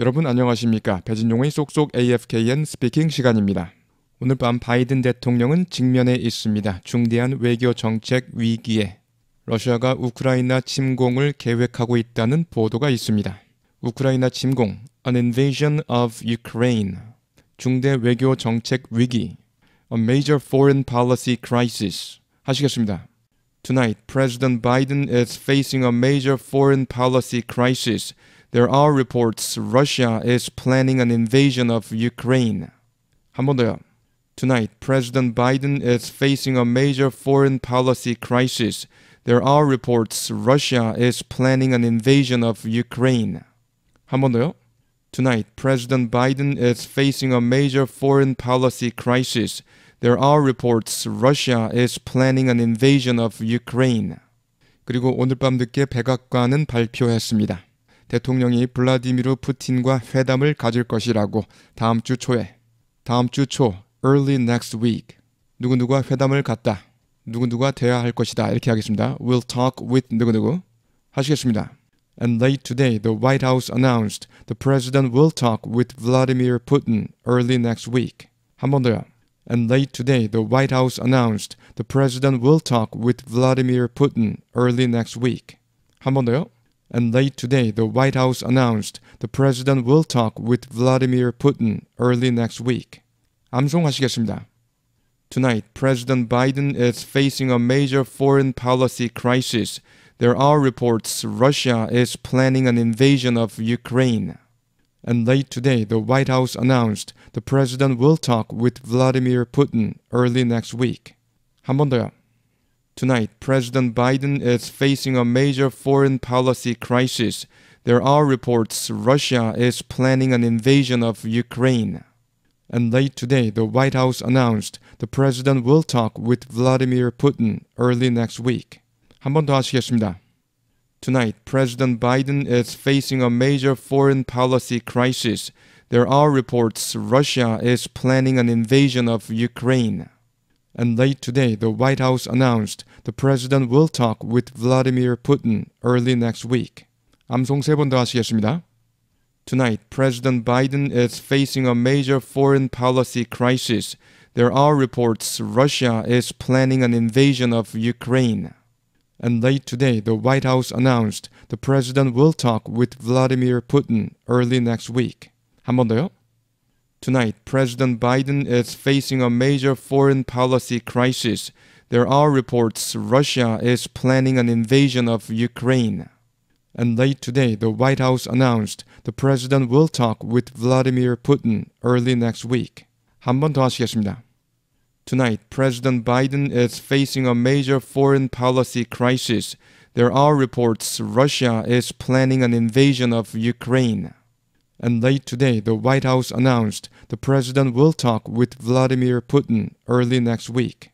여러분 안녕하십니까? 배진용의 쏙쏙 AFKN 스피킹 시간입니다. 오늘 밤 바이든 대통령은 직면에 있습니다. 중대한 외교 정책 위기에 러시아가 우크라이나 침공을 계획하고 있다는 보도가 있습니다. 우크라이나 침공 An Invasion of Ukraine 중대 외교 정책 위기 A Major Foreign Policy Crisis 하시겠습니다. Tonight, President Biden is facing a major foreign policy crisis There are reports Russia is planning an invasion of Ukraine. 한 번 더요. Tonight, President Biden is facing a major foreign policy crisis. There are reports Russia is planning an invasion of Ukraine. 한 번 더요. Tonight, President Biden is facing a major foreign policy crisis. There are reports Russia is planning an invasion of Ukraine. 그리고 오늘 밤 늦게 백악관은 발표했습니다. 대통령이 블라디미르 푸틴과 회담을 가질 것이라고 다음 주 초에 다음 주 초 early next week 누구누구와 회담을 갔다 누구누구와 대화할 것이다 이렇게 하겠습니다. We'll talk with 누구누구 하시겠습니다. And late today, the White House announced the president will talk with Vladimir Putin early next week. 한 번 더요. And late today, the White House announced the president will talk with Vladimir Putin early next week. 한 번 더요. And late today, the White House announced the president will talk with Vladimir Putin early next week. 암송하시겠습니다. Tonight, President Biden is facing a major foreign policy crisis. There are reports Russia is planning an invasion of Ukraine. And late today, the White House announced the president will talk with Vladimir Putin early next week. 한 번 더요. Tonight, President Biden is facing a major foreign policy crisis. There are reports Russia is planning an invasion of Ukraine. And late today, the White House announced the president will talk with Vladimir Putin early next week. 한 번더 하시겠습니다. Tonight, President Biden is facing a major foreign policy crisis. There are reports Russia is planning an invasion of Ukraine. And late today, the White House announced the president will talk with Vladimir Putin early next week. 암송 세 하시겠습니다. Tonight, President Biden is facing a major foreign policy crisis. There are reports Russia is planning an invasion of Ukraine. And late today, the White House announced the president will talk with Vladimir Putin early next week. 한 번 더요. Tonight, President Biden is facing a major foreign policy crisis. There are reports Russia is planning an invasion of Ukraine. And late today, the White House announced the president will talk with Vladimir Putin early next week. 한 번 더 하시겠습니다. Tonight, President Biden is facing a major foreign policy crisis. There are reports Russia is planning an invasion of Ukraine. And late today, the White House announced the president will talk with Vladimir Putin early next week.